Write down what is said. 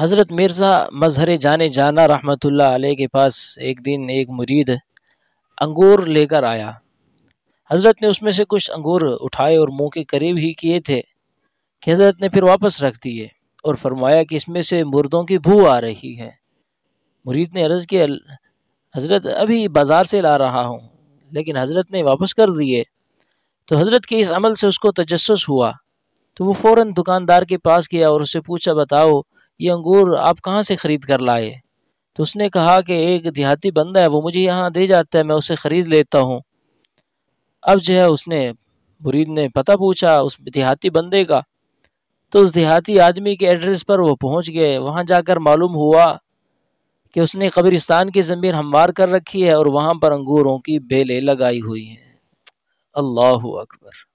हज़रत मिर्ज़ा मज़हर जाने जाना रहमत अलैह के पास एक दिन एक मुरीद अंगूर लेकर आया हज़रत ने उसमें से कुछ अंगूर उठाए और मुंह के करीब ही किए थे कि हज़रत ने फिर वापस रख दिए और फरमाया कि इसमें से मुर्दों की भू आ रही है मुरीद ने अर्ज़ किया हज़रत अभी बाज़ार से ला रहा हूँ लेकिन हज़रत ने वापस कर दिए तो हज़रत के इस अमल से उसको तजस हुआ तो वो फ़ौर दुकानदार के पास गया और उससे पूछा बताओ ये अंगूर आप कहाँ से ख़रीद कर लाए तो उसने कहा कि एक देहाती बंदा है वो मुझे यहाँ दे जाता है मैं उसे ख़रीद लेता हूँ अब जो है उसने मुरीद ने पता पूछा उस देहाती बंदे का तो उस देहाती आदमी के एड्रेस पर वो पहुँच गए वहाँ जाकर मालूम हुआ कि उसने कब्रिस्तान की ज़मीन हमवार कर रखी है और वहाँ पर अंगूरों की बेलें लगाई हुई हैं अल्लाह अकबर